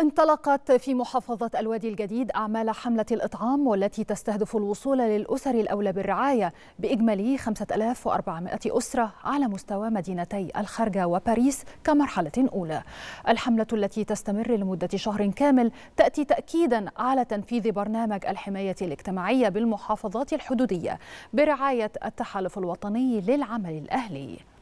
انطلقت في محافظة الوادي الجديد أعمال حملة الإطعام والتي تستهدف الوصول للأسر الأولى بالرعاية بإجمالي 5400 أسرة على مستوى مدينتي الخرجة وباريس كمرحلة أولى الحملة التي تستمر لمدة شهر كامل تأتي تأكيدا على تنفيذ برنامج الحماية الاجتماعية بالمحافظات الحدودية برعاية التحالف الوطني للعمل الأهلي